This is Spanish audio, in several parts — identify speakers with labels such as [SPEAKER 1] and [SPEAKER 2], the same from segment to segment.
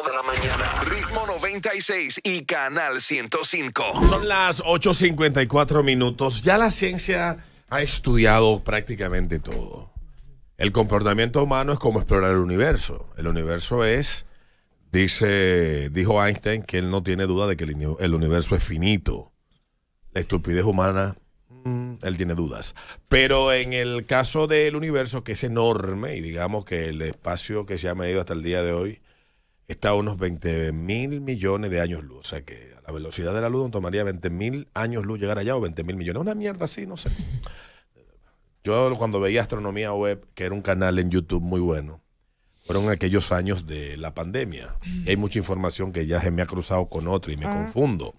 [SPEAKER 1] de la mañana. Ritmo 96 y Canal 105.
[SPEAKER 2] Son las 8.54 minutos. Ya la ciencia ha estudiado prácticamente todo. El comportamiento humano es como explorar el universo. El universo es, dice, dijo Einstein que él no tiene duda de que el, el universo es finito. La estupidez humana mm, él tiene dudas. Pero en el caso del universo, que es enorme, y digamos que el espacio que se ha medido hasta el día de hoy está a unos 20 mil millones de años luz. O sea que a la velocidad de la luz nos tomaría 20 mil años luz llegar allá o 20 mil millones. Una mierda así, no sé. Yo cuando veía Astronomía Web, que era un canal en YouTube muy bueno, fueron aquellos años de la pandemia. Y hay mucha información que ya se me ha cruzado con otra y me ah. confundo.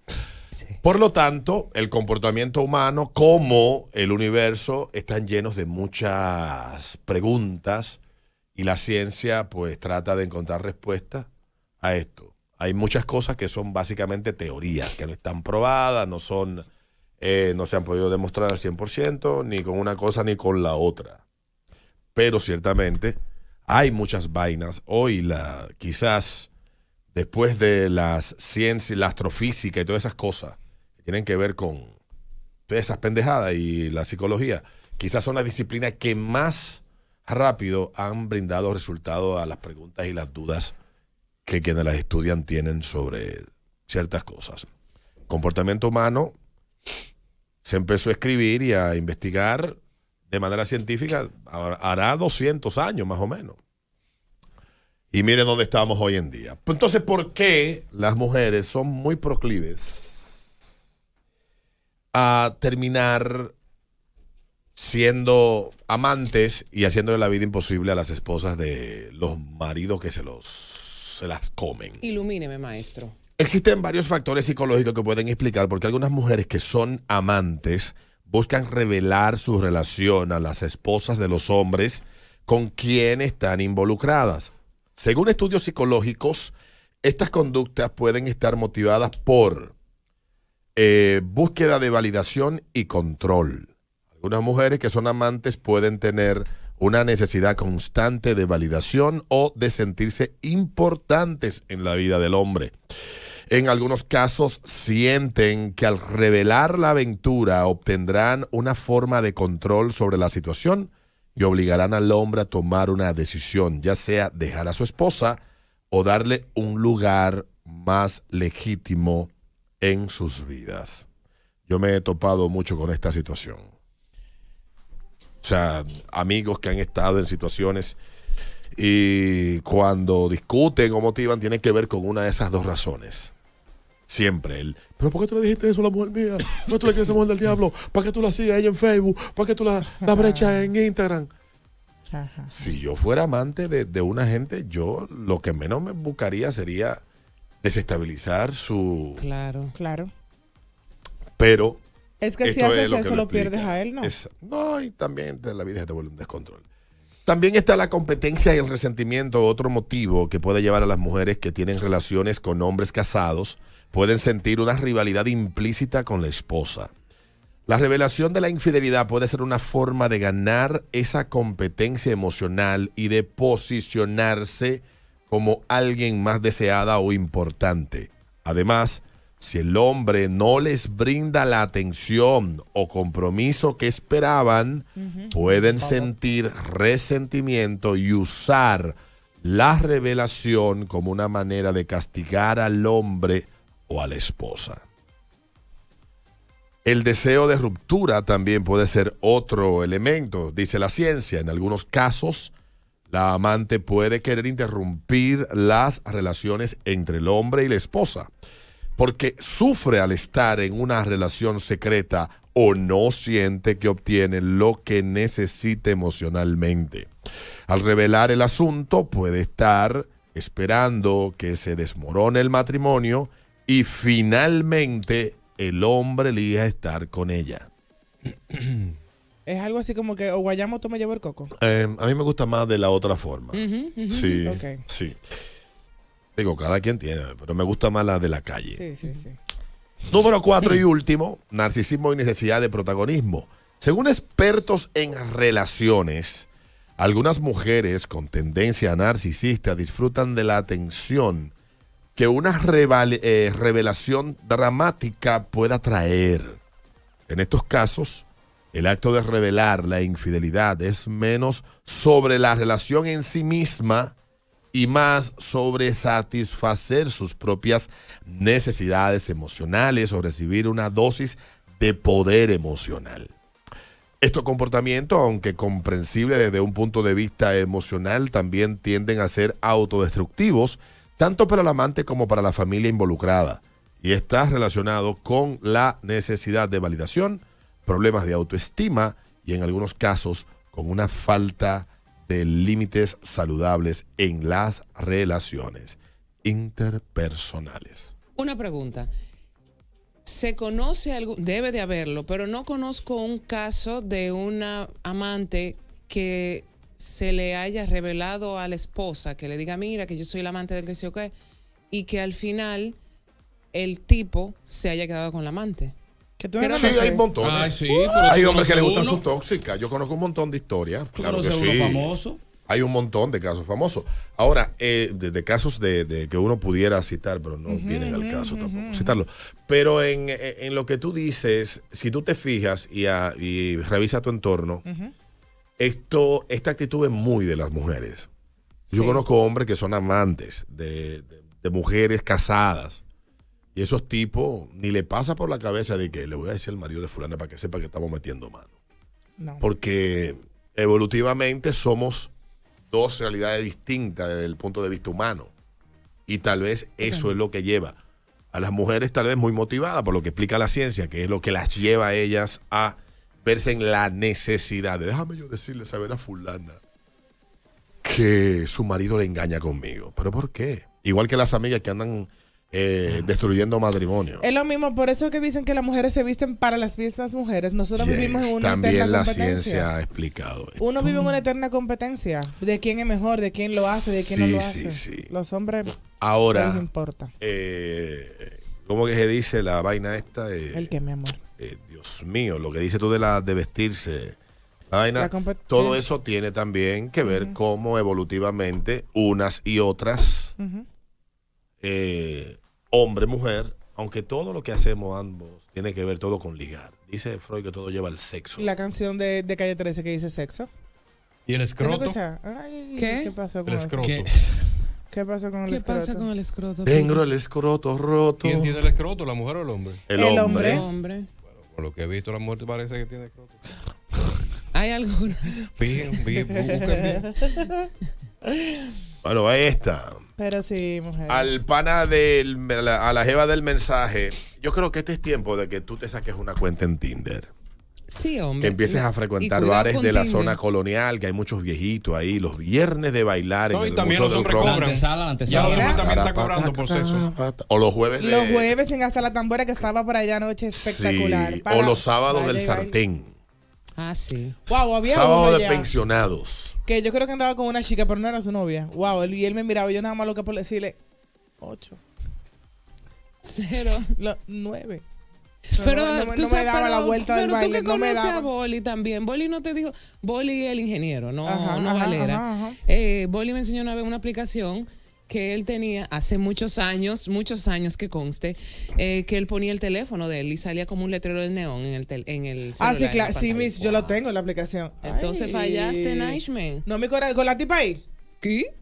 [SPEAKER 2] Por lo tanto, el comportamiento humano como el universo están llenos de muchas preguntas y la ciencia pues trata de encontrar respuestas a esto. Hay muchas cosas que son básicamente teorías, que no están probadas, no son, eh, no se han podido demostrar al 100%, ni con una cosa ni con la otra. Pero ciertamente hay muchas vainas. Hoy la, quizás después de las ciencias, la astrofísica y todas esas cosas que tienen que ver con todas esas pendejadas y la psicología, quizás son las disciplinas que más rápido han brindado resultados a las preguntas y las dudas que quienes las estudian tienen sobre ciertas cosas. Comportamiento humano se empezó a escribir y a investigar de manera científica hará 200 años más o menos. Y miren dónde estamos hoy en día. Pues, entonces, ¿por qué las mujeres son muy proclives a terminar siendo amantes y haciéndole la vida imposible a las esposas de los maridos que se los se las comen.
[SPEAKER 1] Ilumíneme, maestro.
[SPEAKER 2] Existen varios factores psicológicos que pueden explicar por qué algunas mujeres que son amantes buscan revelar su relación a las esposas de los hombres con quienes están involucradas. Según estudios psicológicos, estas conductas pueden estar motivadas por eh, búsqueda de validación y control. Algunas mujeres que son amantes pueden tener una necesidad constante de validación o de sentirse importantes en la vida del hombre. En algunos casos sienten que al revelar la aventura obtendrán una forma de control sobre la situación y obligarán al hombre a tomar una decisión, ya sea dejar a su esposa o darle un lugar más legítimo en sus vidas. Yo me he topado mucho con esta situación. O sea, amigos que han estado en situaciones y cuando discuten o motivan, tiene que ver con una de esas dos razones. Siempre él. pero ¿por qué tú le dijiste eso a la mujer mía? ¿Por tú le quieres a mujer del diablo? ¿Para qué tú la sigues ella en Facebook? ¿Para qué tú la, la
[SPEAKER 3] brecha en Instagram?
[SPEAKER 2] Si yo fuera amante de, de, una gente, yo lo que menos me buscaría sería desestabilizar su.
[SPEAKER 3] Claro, claro.
[SPEAKER 2] Pero es que si haces eso, lo, pierdes
[SPEAKER 3] a él, ¿no? no, y
[SPEAKER 2] también de la vida te vuelve un descontrol. También está la competencia y el resentimiento, otro motivo que puede llevar a las mujeres que tienen relaciones con hombres casados, pueden sentir una rivalidad implícita con la esposa. La revelación de la infidelidad puede ser una forma de ganar esa competencia emocional y de posicionarse como alguien más deseada o importante. Además, si el hombre no les brinda la atención o compromiso que esperaban, pueden sentir resentimiento y usar la revelación como una manera de castigar al hombre o a la esposa. El deseo de ruptura también puede ser otro elemento, dice la ciencia. En algunos casos, la amante puede querer interrumpir las relaciones entre el hombre y la esposa porque sufre al estar en una relación secreta o no siente que obtiene lo que necesita emocionalmente. Al revelar el asunto puede estar esperando que se desmorone el matrimonio y finalmente el hombre elija estar con ella.
[SPEAKER 3] Es algo así como que o guayamo toma llevo el coco.
[SPEAKER 2] Em, a mí me gusta más de la otra forma.
[SPEAKER 3] sí.
[SPEAKER 2] Sí. Digo, cada quien tiene, pero me gusta más la de la calle. Sí, sí, sí. Número cuatro y último, narcisismo y necesidad de protagonismo. Según expertos en relaciones, algunas mujeres con tendencia narcisista disfrutan de la atención que una eh, revelación dramática pueda traer. En estos casos, el acto de revelar la infidelidad es menos sobre la relación en sí misma y más sobre satisfacer sus propias necesidades emocionales o recibir una dosis de poder emocional. Estos comportamientos, aunque comprensibles desde un punto de vista emocional, también tienden a ser autodestructivos, tanto para el amante como para la familia involucrada, y está relacionado con la necesidad de validación, problemas de autoestima y en algunos casos con una falta de límites saludables en las relaciones interpersonales.
[SPEAKER 1] Una pregunta. Se conoce algo, debe de haberlo, pero no conozco un caso de una amante que se le haya revelado a la esposa, que le diga, mira, que yo soy el amante del que y que al final el tipo se haya quedado con la amante sí, hay un Ay,
[SPEAKER 2] hay hombres que les gustan sus tóxicas. Yo conozco un montón de historias. Claro, que famoso. Hay un montón de casos famosos. Ahora, eh, de, casos de, que uno pudiera citar, pero no vienen al caso tampoco Pero en, lo que tú dices, si tú te fijas y, revisas revisa tu entorno, esto, esta actitud es muy de las mujeres. Yo conozco hombres que son amantes de mujeres casadas y esos tipos ni le pasa por la cabeza de que le voy a decir al marido de fulana para que sepa que estamos metiendo mano. Porque evolutivamente somos dos realidades distintas desde el punto de vista humano. Y tal vez eso es lo que lleva a las mujeres tal vez muy motivadas por lo que explica la ciencia, que es lo que las lleva a ellas a verse en la necesidad de, déjame yo decirle saber a fulana que su marido le engaña conmigo. ¿Pero por qué? Igual que las amigas que andan eh, destruyendo matrimonio.
[SPEAKER 3] Es lo mismo, por eso que dicen que las mujeres se visten para las mismas mujeres. Nosotros vivimos en una también la ciencia ha
[SPEAKER 2] explicado. Uno vive en una
[SPEAKER 3] eterna competencia de quién es mejor, de quién lo hace, de quién no lo hace. Los hombres
[SPEAKER 2] ahora pues, no importa. Eh, ¿Cómo que se dice la vaina esta? Eh, El que, mi amor. Dios mío, lo que dices tú de la de vestirse. vaina, todo eso tiene también que ver como cómo evolutivamente unas y otras hombre, mujer, aunque todo lo que hacemos ambos tiene que ver todo con ligar. Dice Freud que todo lleva al sexo. La
[SPEAKER 3] canción de, de Calle 13 que dice sexo.
[SPEAKER 2] ¿Y el escroto?
[SPEAKER 3] ¿Qué? ¿Qué pasó con el escroto? ¿Qué? ¿Qué pasa con el ¿Qué escroto? pasa con el escroto?
[SPEAKER 2] Tengo el escroto roto. ¿Quién tiene el escroto, la mujer o el hombre? El, el hombre. Bueno, por lo que he visto, la mujer parece que tiene escroto.
[SPEAKER 1] Hay alguna.
[SPEAKER 2] Bien, bien, Bueno, ahí está.
[SPEAKER 3] Pero sí, mujer.
[SPEAKER 2] Al pana del, a la jeva del mensaje, yo creo que este es tiempo de que tú te saques una cuenta en Tinder.
[SPEAKER 3] Sí, hombre. Que empieces a frecuentar bares de la
[SPEAKER 1] zona
[SPEAKER 2] colonial, que hay muchos viejitos ahí, los viernes de bailar. en y el también los hombres cobran. está cobrando por eso. O los jueves. Los jueves
[SPEAKER 3] en Hasta la Tambora, que estaba por allá anoche, espectacular. o los sábados del sartén. Ah, sí. Sábado de pensionados. Que yo creo que andaba con una chica, pero no era su novia. Wow, él, y él me miraba, yo nada más lo que por decirle 8, 0, Nueve. Pero tú me daba la vuelta pero Tú que a
[SPEAKER 1] Boli también. Boli no te dijo. Boli el ingeniero, no, ajá, no Valera. eh, Boli me enseñó una vez una aplicación que él tenía hace muchos años, muchos años que conste, eh, que él ponía el teléfono de él y salía como un letrero de neón en el, en el celular. Ah, sí, claro, sí,
[SPEAKER 3] mis, yo lo tengo en la aplicación. Entonces fallaste fallaste, Nightman No, me corazón, con la tipa ahí. ¿Qué?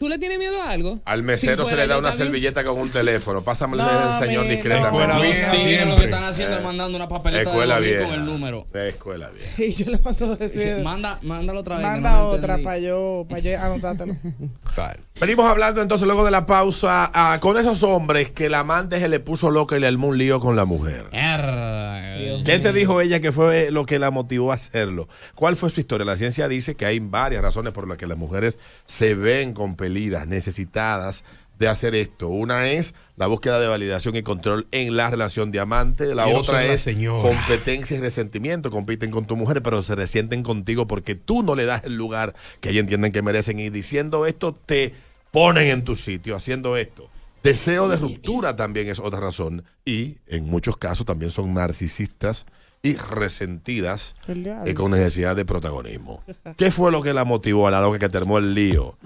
[SPEAKER 3] ¿Tú le tienes miedo a algo?
[SPEAKER 2] Al mesero se le da una servilleta con un teléfono. Pásamelo el señor discretamente. Escuela bien, lo que están haciendo eh. mandando una papeleta con el número. Escuela bien.
[SPEAKER 3] Y yo le mando decir. manda, mándalo otra vez. Manda otra para yo, para yo anotártelo.
[SPEAKER 2] Venimos hablando entonces luego de la pausa ah, con esos hombres que la amante se le puso loco y le armó un lío con la mujer. ¿Qué te dijo ella que fue lo que la motivó a hacerlo? ¿Cuál fue su historia? La ciencia dice que hay varias razones por las que las mujeres se ven con peligro necesitadas de hacer esto. Una es la búsqueda de validación y control en la relación de amante, la otra es competencia y resentimiento, compiten con tu mujer, pero se resienten contigo porque tú no le das el lugar que ellos entienden que merecen y diciendo esto te ponen en tu sitio haciendo esto. Deseo de ruptura también es otra razón y en muchos casos también son narcisistas y resentidas
[SPEAKER 3] y eh, con
[SPEAKER 2] necesidad de protagonismo. ¿Qué fue lo que la motivó a la loca que termó el lío?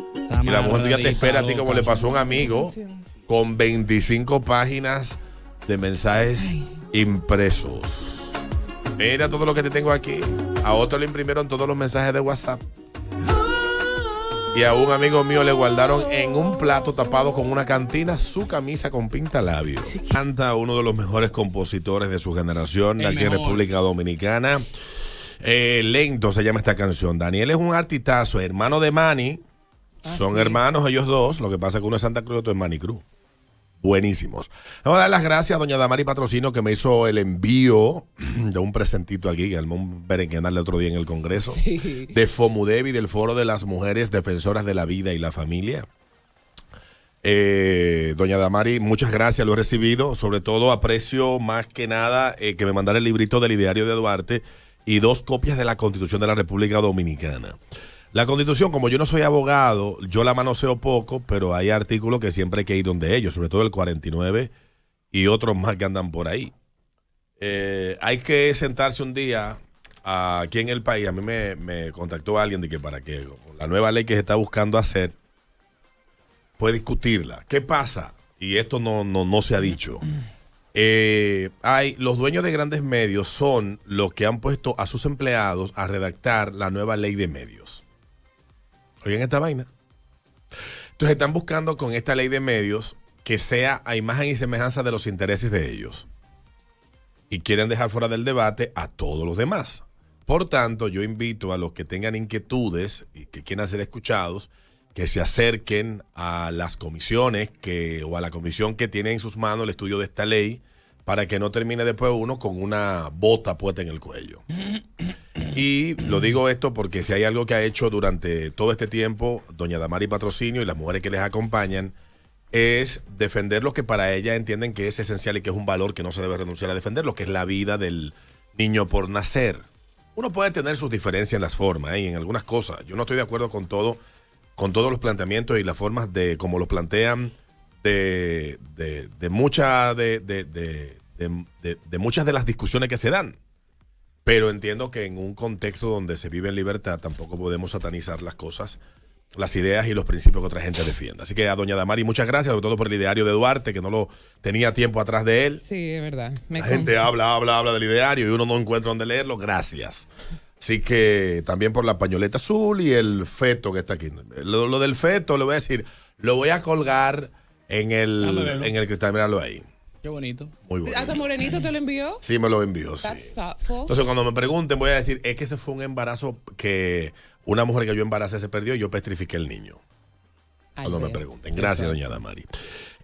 [SPEAKER 2] y la mujer ya te espera a ti como le pasó a un amigo con 25 páginas de mensajes impresos. Mira todo lo que te tengo aquí. A otro le imprimieron todos los mensajes de WhatsApp y a un amigo mío le guardaron en un plato tapado con una cantina su camisa con pinta labios. Canta uno de los mejores compositores de su generación aquí en República Dominicana. Eh, lento se llama esta canción. Daniel es un artistazo, hermano de Manny. Ah, Son hermanos ellos dos. Lo que pasa es que uno es Santa Cruz y otro es Manny Cruz buenísimos. Vamos a dar las gracias a doña Damari Patrocino que me hizo el envío de un presentito aquí, que un berenjenal el otro día en el Congreso, de de FOMUDEVI, del Foro de las Mujeres Defensoras de la Vida y la Familia. Eh, doña Damari, muchas gracias, lo he recibido. Sobre todo aprecio más que nada eh, que me mandara el librito del ideario de Duarte y dos copias de la Constitución de la República Dominicana. La constitución, como yo no soy abogado, yo la manoseo poco, pero hay artículos que siempre hay que ir donde ellos, sobre todo el 49 y otros más que andan por ahí. Eh, hay que sentarse un día aquí en el país. A mí me, contactó alguien de que para que la nueva ley que se está buscando hacer, puede discutirla. ¿Qué pasa? Y esto no, se ha dicho. Eh, hay, los dueños de grandes medios son los que han puesto a sus empleados a redactar la nueva ley de medios. Oigan esta vaina. Entonces están buscando con esta ley de medios que sea a imagen y semejanza de los intereses de ellos. Y quieren dejar fuera del debate a todos los demás. Por tanto, yo invito a los que tengan inquietudes y que quieran ser escuchados, que se acerquen a las comisiones que, o a la comisión que tiene en sus manos el estudio de esta ley para que no termine después uno con una bota puesta en el cuello. Y lo digo esto porque si hay algo que ha hecho durante todo este tiempo doña Damari Patrocinio y las mujeres que les acompañan, es defender lo que para ella entienden que es esencial y que es un valor que no se debe renunciar a defender, lo que es la vida del niño por nacer. Uno puede tener sus diferencias en las formas ¿eh? y en algunas cosas. Yo no estoy de acuerdo con todo, con todos los planteamientos y las formas de como lo plantean de, de, de, mucha, de, de muchas de las discusiones que se dan. Pero entiendo que en un contexto donde se vive en libertad tampoco podemos satanizar las cosas, las ideas y los principios que otra gente defienda. Así que a doña Damari, muchas gracias, sobre todo por el ideario de Duarte, que no lo tenía tiempo atrás de él.
[SPEAKER 1] Sí, es verdad. la gente
[SPEAKER 2] habla, habla, habla del ideario y uno no encuentra dónde leerlo. Gracias. Así que también por la pañoleta azul y el feto que está aquí. Lo, del feto, le voy a decir, lo voy a colgar en el, en el cristal. Míralo ahí. Qué bonito. Muy bonito.
[SPEAKER 1] ¿Hasta Morenito te lo envió?
[SPEAKER 2] Sí, me lo envió.
[SPEAKER 1] Entonces,
[SPEAKER 2] cuando me pregunten, voy a decir: es que ese fue un embarazo que una mujer que yo embaracé se perdió y yo petrifiqué el niño. cuando me pregunten. Gracias, doña Damari.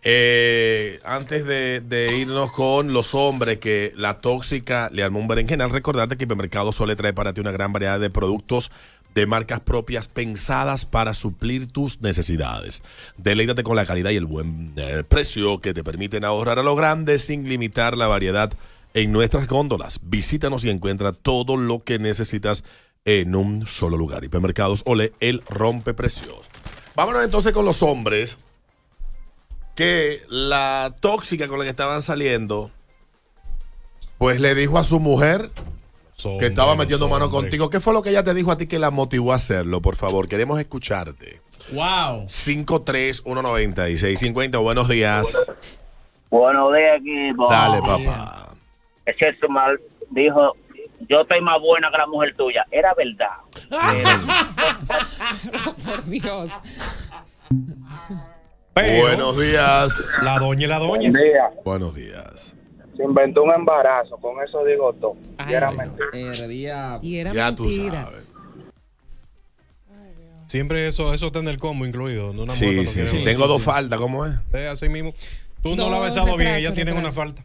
[SPEAKER 2] Eh, antes de, irnos con los hombres que la tóxica le armó un berenjenal, recordarte que el mercado suele traer para ti una gran variedad de productos de marcas propias pensadas para suplir tus necesidades. Deleítate con la calidad y el buen eh, precio que te permiten ahorrar a lo grande sin limitar la variedad en nuestras góndolas. Visítanos y encuentra todo lo que necesitas en un solo lugar. Hipermercados Ole, el rompe precios. Vámonos entonces con los hombres que la tóxica con la que estaban saliendo pues le dijo a su mujer que estaba metiendo mano contigo. ¿Qué fue lo que ella te dijo a ti que la motivó a hacerlo? Por favor, queremos escucharte. Wow. 5319650, buenos días. Buenos días, equipo. Dale, papá.
[SPEAKER 1] es mal dijo, yo estoy más buena que la mujer tuya. Era verdad. Por Dios.
[SPEAKER 2] buenos días. La doña y la doña. Buenos días inventó un embarazo, con eso digo todo. y era mentira. Eh, ya Tú sabes. Siempre eso, eso está en el combo incluido. Una sí, sí, sí. Tengo dos faltas, ¿cómo es?
[SPEAKER 1] Sí, así mismo. Tú no, lo la has besado bien, ella tiene una falta.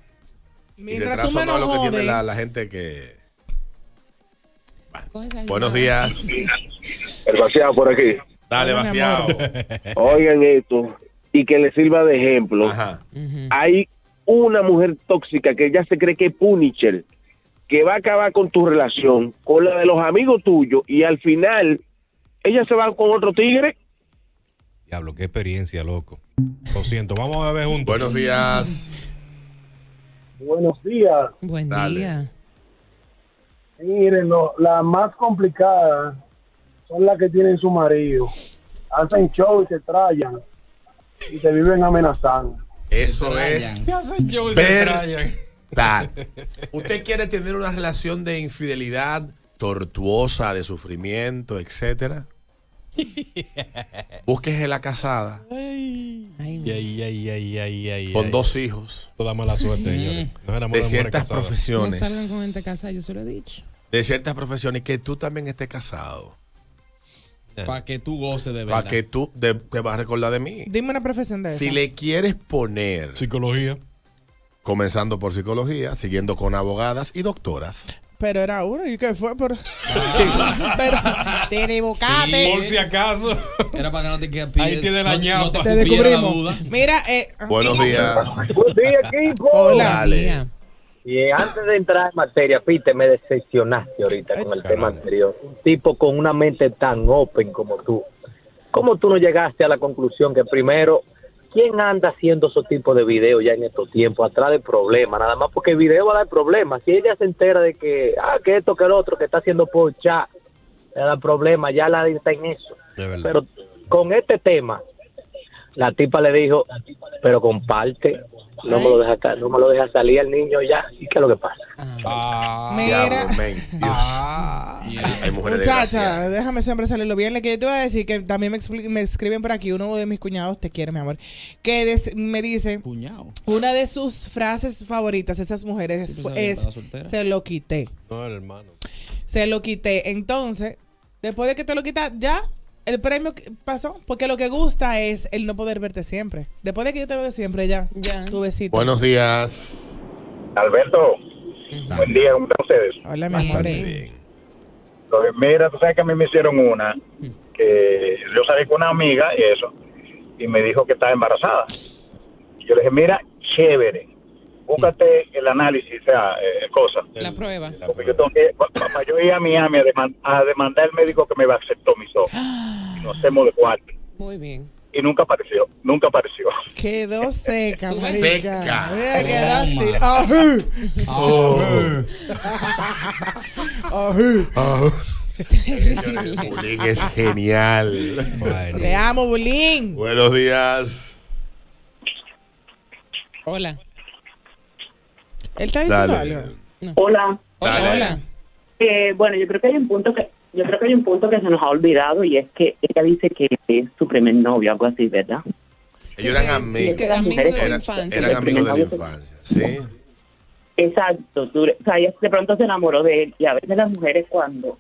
[SPEAKER 3] Mientras tú me lo que tiene la, la
[SPEAKER 2] gente que...
[SPEAKER 3] Buenos días.
[SPEAKER 2] El vaciado por aquí. Dale, vaciado. Oigan esto y que le sirva de ejemplo. Ajá. Hay una mujer tóxica que ya se cree que es Punisher, que va a acabar con tu relación, con la de los amigos tuyos, y al final ella se va con otro tigre.
[SPEAKER 3] Diablo, qué experiencia, loco.
[SPEAKER 2] Lo siento, vamos a ver juntos. Buenos días. Buenos días. Buen día. Miren, las más complicadas son las que tienen su marido. Hacen show y se trayan y se viven amenazando. Eso es. tal, Usted quiere tener una relación de infidelidad tortuosa, de sufrimiento, etcétera. Búsquese la casada. Ay, ay, ay, con dos hijos. Toda mala suerte, mm. señores. de ciertas profesiones. No salgan
[SPEAKER 1] con gente casada, yo se lo he dicho.
[SPEAKER 2] De ciertas profesiones que tú también estés casado.
[SPEAKER 3] Para que tú goces de verdad. Para
[SPEAKER 2] que tú te vas a recordar de mí.
[SPEAKER 3] Dime una profesión de Si le
[SPEAKER 2] quieres poner. Psicología. Comenzando por psicología, siguiendo con abogadas y doctoras.
[SPEAKER 3] Pero era uno, ¿y que fue? por sí. pero te equivocaste. por si acaso. Era
[SPEAKER 2] para que no te pie. Ahí tiene la no, No te, descubrimos.
[SPEAKER 3] Mira, eh, ah, Buenos días. Buenos días, equipo. Hola.
[SPEAKER 2] Y eh, antes de entrar en materia, Pite, me decepcionaste ahorita con el tema anterior. Un tipo con una mente tan open como tú. ¿Cómo tú no llegaste a la conclusión que primero, quién anda haciendo esos tipos de videos ya en estos tiempos, atrás de problemas? Nada más porque el video va a dar problemas. Si ella se entera de que, ah, que esto, que el otro, que está haciendo por chat, le da problemas, ya la está en eso. Pero con este tema, la tipa le dijo, pero comparte, no me lo deja, no me lo deja salir al niño ya. ¿Y qué es lo que pasa? Ah, Mira. Ah. Muchacha,
[SPEAKER 3] déjame siempre salirlo bien. Que yo te voy a decir que también me, escriben por aquí uno de mis cuñados, te quiere, mi amor, que me dice, Cuñado. una de sus frases favoritas, esas mujeres, es, se lo quité. No, hermano. Se lo quité. Entonces, después de que te lo quitas, ya el premio pasó, porque lo que gusta es el no poder verte siempre. Después de que yo te veo siempre, ya, ya. tu besito. Buenos
[SPEAKER 2] días.
[SPEAKER 3] Alberto, buen día, ¿cómo están ustedes? Hola, mi amor. Mira, tú sabes que a mí me hicieron
[SPEAKER 2] una, que yo salí con una amiga y eso, y me dijo que estaba embarazada. yo le dije, mira, chévere, búscate el análisis, o sea, cosas. Eh, eh, cosa. La prueba. Porque yo tengo que, a Miami a, demandar al médico que me aceptó mis ojos. Ah. Y nos hacemos de cuarto. Muy bien. Y nunca apareció, nunca apareció.
[SPEAKER 3] Quedó seca, Seca. Bulín
[SPEAKER 2] es genial.
[SPEAKER 3] Te amo, Bulín.
[SPEAKER 2] Buenos días.
[SPEAKER 3] Hola. Él está diciendo
[SPEAKER 1] Hola. Hola, hola. Eh, bueno, yo creo que hay un punto que yo creo que hay un punto que se nos ha olvidado y es que ella dice que es su primer novio, algo así, ¿verdad?
[SPEAKER 2] Ellos eran amigos, eran de la infancia. Eran, amigos de
[SPEAKER 1] infancia, sí. Exacto, o sea, de pronto se enamoró de él y a veces las mujeres cuando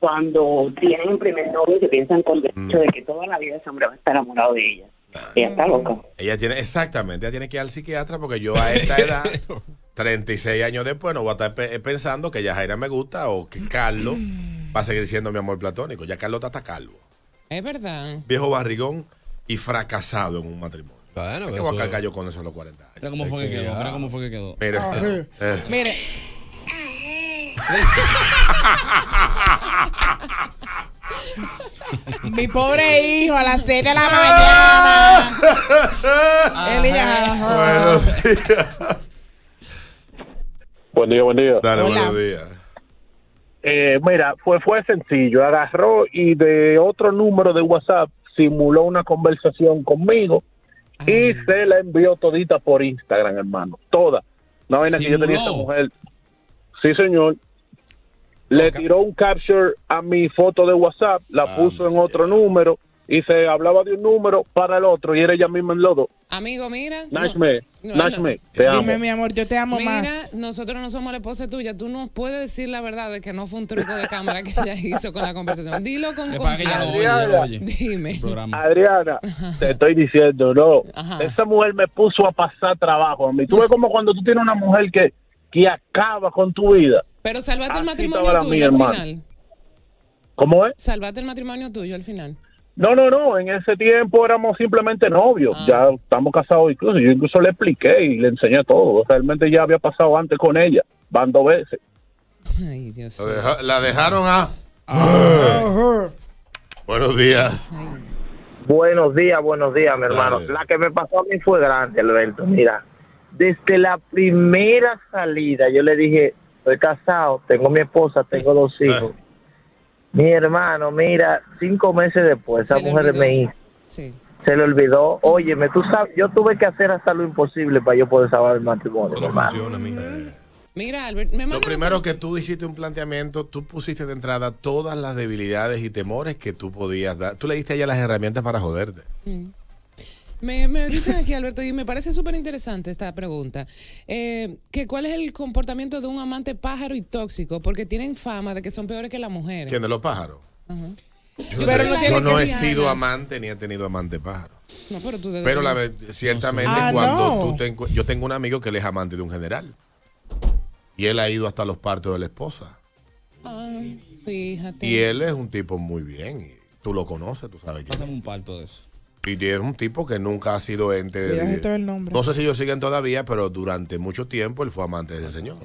[SPEAKER 1] cuando tienen un primer novio se piensan con el hecho de mm. que toda la vida ese hombre va a estar enamorado de ella. Ella
[SPEAKER 2] está mm. loca. Ella tiene, exactamente, ella tiene que ir al psiquiatra porque yo a esta edad, 36 años después, no voy a estar eh, pensando que ya Jaira me gusta o que Carlos mm. va a seguir siendo mi amor platónico. Ya Carlos está calvo.
[SPEAKER 1] Es verdad.
[SPEAKER 2] Viejo barrigón y fracasado en un matrimonio. Claro, ¿Qué voy a yo con eso a los 40 años?
[SPEAKER 1] Mira
[SPEAKER 3] cómo fue que quedó. Mira cómo fue que quedó. Mire. Mi pobre hijo a las 6 de la ah. mañana. Buenos días.
[SPEAKER 2] Buen día, buen día. buenos días. Eh, mira, fue, fue sencillo. Agarró y de otro número de WhatsApp simuló una conversación conmigo y ah. se la envió todita por Instagram, hermano. Toda. No que yo tenía esta mujer. Sí, señor. Le tiró un capture a mi foto de WhatsApp, la ah, puso en otro número y se hablaba de un número para el otro y era ella
[SPEAKER 1] misma en lodo.
[SPEAKER 3] Amigo, mira. Nashme, Dime, mi amor, yo te amo más. Mira,
[SPEAKER 1] nosotros no somos la esposa tuya. Tú no puedes decir la verdad de que no fue un truco de cámara que ella hizo con la conversación. Dilo con confianza. Adriana, dime.
[SPEAKER 3] Adriana, te estoy diciendo,
[SPEAKER 1] no. Esa mujer me puso a pasar trabajo a mí. Tú ves como cuando tú tienes una mujer que
[SPEAKER 2] que acaba con tu vida.
[SPEAKER 1] Pero salvate el matrimonio tuyo al final. ¿Cómo es? Salvate el matrimonio tuyo al final.
[SPEAKER 2] No, no, no, en ese tiempo éramos simplemente novios, ah. ya estamos casados incluso, yo incluso le expliqué y le enseñé todo, realmente ya había pasado antes con ella, van dos veces. Ay, Dios. mío. la dejaron a... Buenos días. Buenos días, buenos días, mi hermano. La que me pasó a mí fue grande, Alberto, mira desde la primera salida, yo le dije, estoy casado, tengo mi esposa, tengo dos hijos. Mi hermano, mira, cinco meses después, esa mujer me hizo. Sí. Se le olvidó. Óyeme, tú sabes, yo tuve que hacer hasta lo imposible para yo poder salvar el matrimonio. No funciona,
[SPEAKER 1] mira. Albert, me Lo primero
[SPEAKER 2] que tú hiciste un planteamiento, tú pusiste de entrada todas las debilidades y temores que tú podías dar. Tú le diste a ella las herramientas para joderte.
[SPEAKER 1] Mm. Me, dicen aquí, Alberto, y me parece súper interesante esta pregunta, eh, que cuál es el comportamiento de un amante pájaro y tóxico, porque tienen fama de que son peores que las mujeres. ¿Quién de los pájaros? Yo, no, he sido
[SPEAKER 2] amante ni he tenido amante pájaro.
[SPEAKER 1] pero la, ciertamente ah, cuando
[SPEAKER 2] yo tengo un amigo que él es amante de un general y él ha ido hasta los partos de la esposa.
[SPEAKER 1] fíjate. Y él
[SPEAKER 2] es un tipo muy bien. Y tú lo conoces, tú sabes. Hacen un parto de eso. Y es un tipo que nunca ha sido ente de... No sé si ellos siguen todavía, pero durante mucho tiempo él fue amante de ese señor.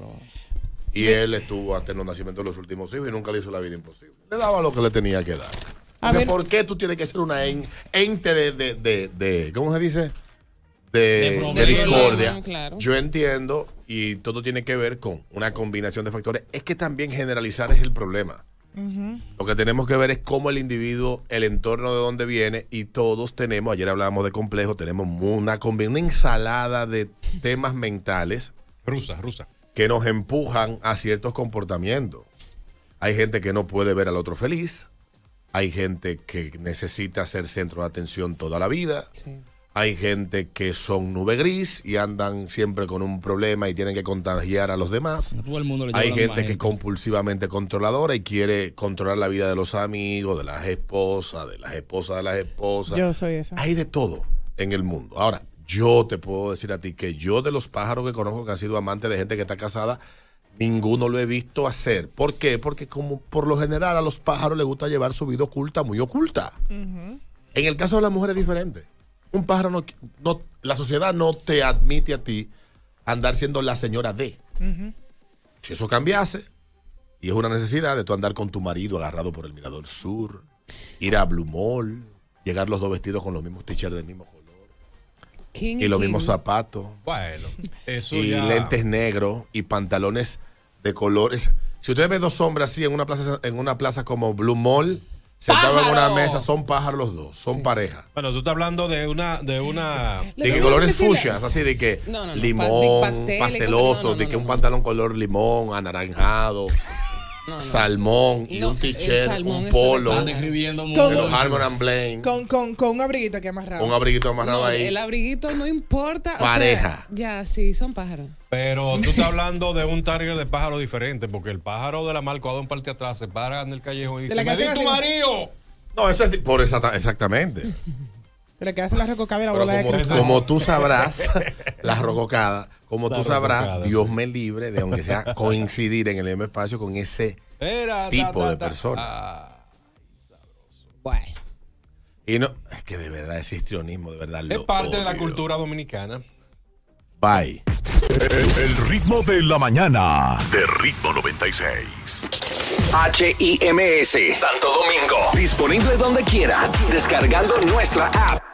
[SPEAKER 2] Y él estuvo hasta los nacimientos de los últimos hijos y nunca le hizo la vida imposible. Le daba lo que le tenía que dar. ¿Por qué tú tienes que ser una ente de, ¿Cómo se dice? De, discordia. Ah, Yo entiendo y todo tiene que ver con una combinación de factores. Es que también generalizar es el problema. Lo que tenemos que ver es cómo el individuo, el entorno de donde viene y todos tenemos, ayer hablábamos de complejo, tenemos una, ensalada de temas mentales. rusas rusas Que nos empujan a ciertos comportamientos. Hay gente que no puede ver al otro feliz. Hay gente que necesita ser centro de atención toda la vida hay gente que son nube gris y andan siempre con un problema y tienen que contagiar a los demás. hay gente, que es compulsivamente controladora y quiere controlar la vida de los amigos, de las esposas, de las esposas de las esposas. Yo soy esa. Hay de todo en el mundo. Ahora, yo te puedo decir a ti que yo de los pájaros que conozco que han sido amantes de gente que está casada, ninguno lo he visto hacer. ¿Por qué? Porque como por lo general a los pájaros les gusta llevar su vida oculta, muy oculta. En el caso de las mujeres es diferente un pájaro no, la sociedad no te admite a ti andar siendo la señora D. Si eso cambiase, y es una necesidad de tú andar con tu marido agarrado por el Mirador Sur, ir a Blue Mall, llegar los dos vestidos con los mismos t del mismo color.
[SPEAKER 3] y los mismos zapatos. Bueno, y lentes
[SPEAKER 2] negros y pantalones de colores. Si usted ve dos hombres así en una plaza, en una plaza como Blue Mall, sentado en una mesa, son pájaros los dos, son pareja. Bueno, tú estás hablando de una, de una. De que colores fuchsias, así de que limón, pasteloso, de que un pantalón color limón, anaranjado. salmón y un t un polo. Están escribiendo Con, con,
[SPEAKER 3] con, con, un abriguito que amarrado. Un
[SPEAKER 2] abriguito amarrado ahí. El
[SPEAKER 1] abriguito no importa. Pareja. ya, sí, son pájaros.
[SPEAKER 2] Pero tú estás hablando de un target de pájaro diferente, porque el pájaro de la malcoado en parte atrás se para en el callejón y dice: ¡Me di tu
[SPEAKER 3] marido!
[SPEAKER 2] No, eso es por esa, exactamente.
[SPEAKER 3] la la como, tú sabrás,
[SPEAKER 2] la rococada, como tú sabrás, Dios me libre de aunque sea coincidir en el mismo espacio con ese tipo de persona. bueno. Y no, es que de verdad es histrionismo, de verdad. Es parte de la cultura dominicana. Bye. El, el, ritmo de la mañana. De ritmo 96.
[SPEAKER 1] HIMS, Santo Domingo. Disponible donde quiera. Descargando nuestra app.